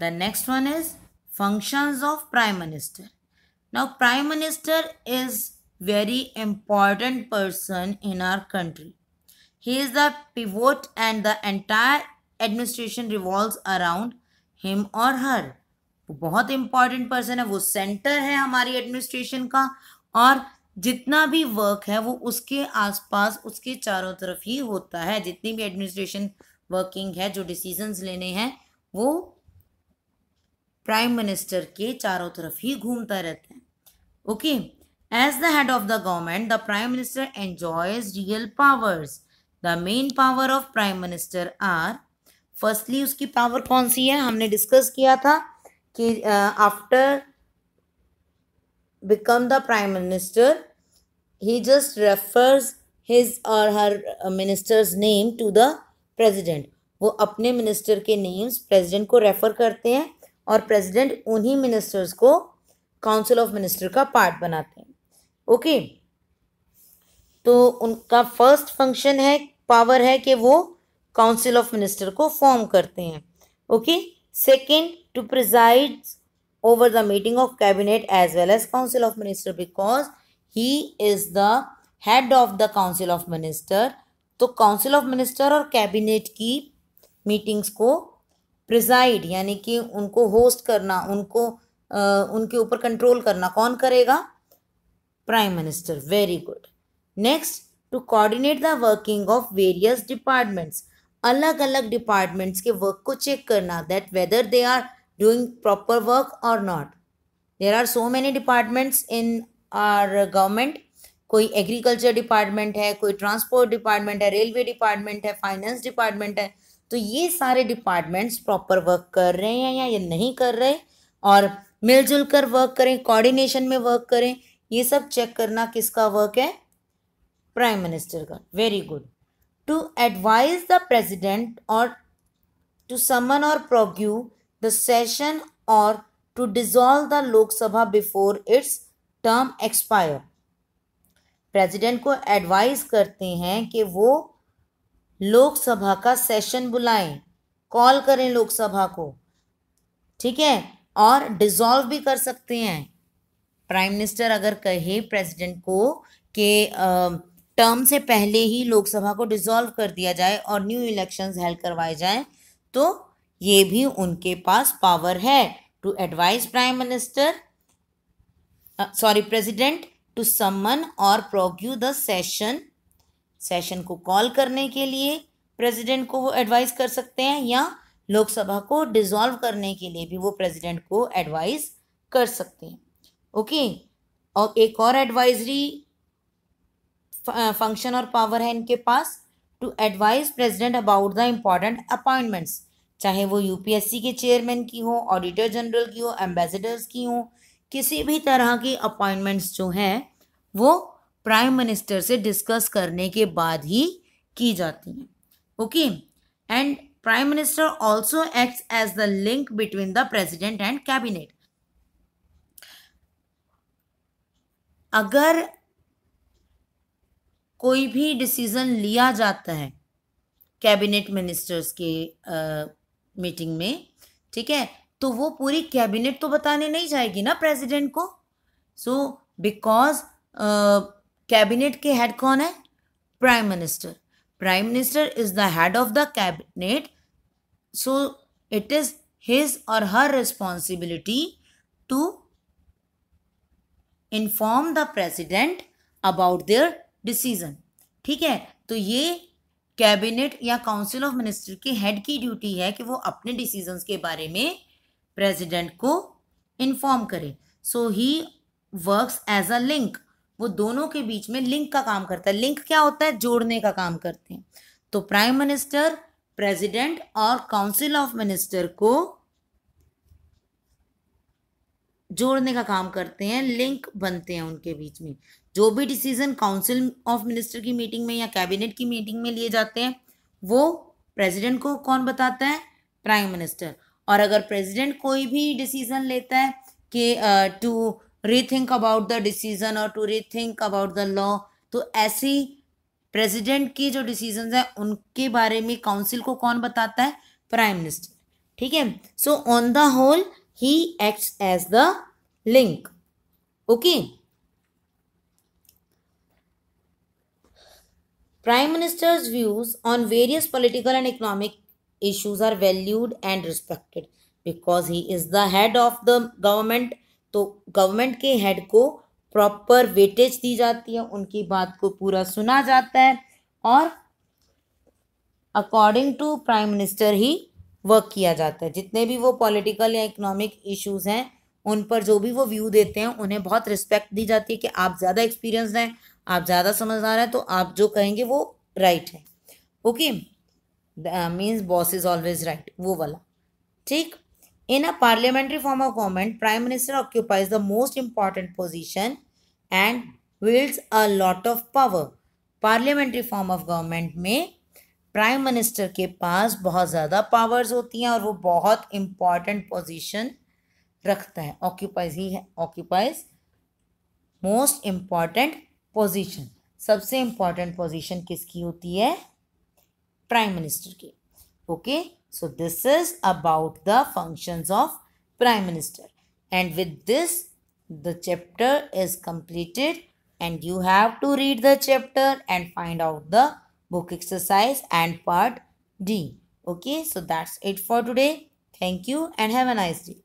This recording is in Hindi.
The next one is functions of prime minister. Now prime minister is very important person in our country. He is the pivot and the entire administration revolves around him or her. वो बहुत इंपॉर्टेंट पर्सन है वो सेंटर है हमारी एडमिनिस्ट्रेशन का और जितना भी वर्क है वो उसके आसपास उसके चारों तरफ ही होता है जितनी भी एडमिनिस्ट्रेशन वर्किंग है जो डिसीजंस लेने हैं वो प्राइम मिनिस्टर के चारों तरफ ही घूमता रहता है okay as the head of the government the prime minister enjoys real powers the main power of prime minister are firstly उसकी पावर कौन सी है हमने डिस्कस किया था कि after become the prime minister he just refers his or her ministers name to the president वो अपने मिनिस्टर के नेम्स प्रेजिडेंट को रेफर करते हैं और प्रेसिडेंट उन्हीं मिनिस्टर्स को काउंसिल ऑफ मिनिस्टर का पार्ट बनाते हैं ओके तो उनका फर्स्ट फंक्शन है पावर है कि वो काउंसिल ऑफ मिनिस्टर को फॉर्म करते हैं okay second to preside over the meeting of cabinet as well as council of minister because he is the head of the council of minister तो काउंसिल ऑफ मिनिस्टर और कैबिनेट की मीटिंग्स को प्रिजाइड यानी कि उनको होस्ट करना उनको आ, उनके ऊपर कंट्रोल करना कौन करेगा prime minister very good next to coordinate the working of various departments अलग अलग डिपार्टमेंट्स के वर्क को चेक करना that whether they are doing proper work or not there are so many departments in our government कोई एग्रीकल्चर डिपार्टमेंट है कोई ट्रांसपोर्ट डिपार्टमेंट है रेलवे डिपार्टमेंट है फाइनेंस डिपार्टमेंट है तो ये सारे डिपार्टमेंट्स प्रॉपर वर्क कर रहे हैं या ये नहीं कर रहे और मिलजुल कर वर्क करें कोऑर्डिनेशन में वर्क करें ये सब चेक करना किसका वर्क है प्राइम मिनिस्टर का very good to advise the president or to summon or prorogue the session or to dissolve the Lok Sabha before its term expire president को एडवाइज करते हैं कि वो लोकसभा का सेशन बुलाएं कॉल करें लोकसभा को ठीक है और डिसॉल्व भी कर सकते हैं प्राइम मिनिस्टर अगर कहे प्रेसिडेंट को कि टर्म से पहले ही लोकसभा को डिसॉल्व कर दिया जाए और न्यू इलेक्शंस हेल्ड करवाए जाएं तो ये भी उनके पास पावर है to advise prime minister sorry president to summon or prorogue the session session को कॉल करने के लिए प्रेसिडेंट को वो एडवाइस कर सकते हैं या लोकसभा को डिसॉल्व करने के लिए भी वो प्रेसिडेंट को एडवाइस कर सकते हैं ओके और एक और एडवाइजरी फंक्शन और पावर है इनके पास to advise president about the important appointments चाहे वो यूपीएससी के चेयरमैन की हो ऑडिटर जनरल की हो एम्बेसडर्स की हो किसी भी तरह की अपॉइंटमेंट्स जो हैं वो प्राइम मिनिस्टर से डिस्कस करने के बाद ही की जाती हैं okay and prime minister also acts as the link between the president and cabinet अगर कोई भी डिसीजन लिया जाता है कैबिनेट मिनिस्टर्स के मीटिंग में ठीक है तो वो पूरी कैबिनेट तो बताने नहीं जाएगी ना प्रेसिडेंट को सो बिकॉज कैबिनेट के हेड कौन है prime minister prime minister is the head of the cabinet so it is his or her responsibility to inform the president about their decision ठीक है तो ये कैबिनेट या काउंसिल ऑफ मिनिस्टर के हेड की ड्यूटी है कि वो अपने डिसीजंस के बारे में प्रेसिडेंट को इन्फॉर्म करे so he works as a link वो दोनों के बीच में लिंक का काम करता है लिंक क्या होता है जोड़ने का काम करते हैं तो प्राइम मिनिस्टर प्रेसिडेंट और काउंसिल ऑफ मिनिस्टर को जोड़ने का काम करते हैं लिंक बनते हैं उनके बीच में जो भी डिसीजन काउंसिल ऑफ मिनिस्टर की मीटिंग में या कैबिनेट की मीटिंग में लिए जाते हैं वो प्रेसिडेंट को कौन बताता है प्राइम मिनिस्टर और अगर प्रेसिडेंट कोई भी डिसीजन लेता है कि to rethink about the decision or to rethink about the law तो ऐसी प्रेसिडेंट की जो डिसीजन है उनके बारे में काउंसिल को कौन बताता है प्राइम मिनिस्टर ठीक है so on the whole he act as the link okay prime ministers views on various political and economic issues are valued and respected because he is the head of the government तो गवर्नमेंट के हेड को प्रॉपर वेटेज दी जाती है उनकी बात को पूरा सुना जाता है और अकॉर्डिंग टू प्राइम मिनिस्टर ही वर्क किया जाता है जितने भी वो पॉलिटिकल या इकोनॉमिक इश्यूज हैं उन पर जो भी वो व्यू देते हैं उन्हें बहुत रिस्पेक्ट दी जाती है कि आप ज़्यादा एक्सपीरियंस हैं आप ज़्यादा समझदार हैं तो आप जो कहेंगे वो राइट है okay means boss is always right वो वाला ठीक in a parliamentary form of government prime minister occupies the most important position and wields a lot of power parliamentary form of government में प्राइम मिनिस्टर के पास बहुत ज़्यादा पावर्स होती हैं और वो बहुत इम्पॉर्टेंट पोजिशन रखता है ऑक्यूपाइज ही है ऑक्यूपाइज मोस्ट इम्पॉर्टेंट पोजिशन सबसे इम्पॉर्टेंट पोजिशन किसकी होती है प्राइम मिनिस्टर की okay okay? So this is about the functions of Prime Minister. And with this, the chapter is completed and you have to read the chapter and find out the book exercise and part D. Okay, so that's it for today. Thank you and have a nice day.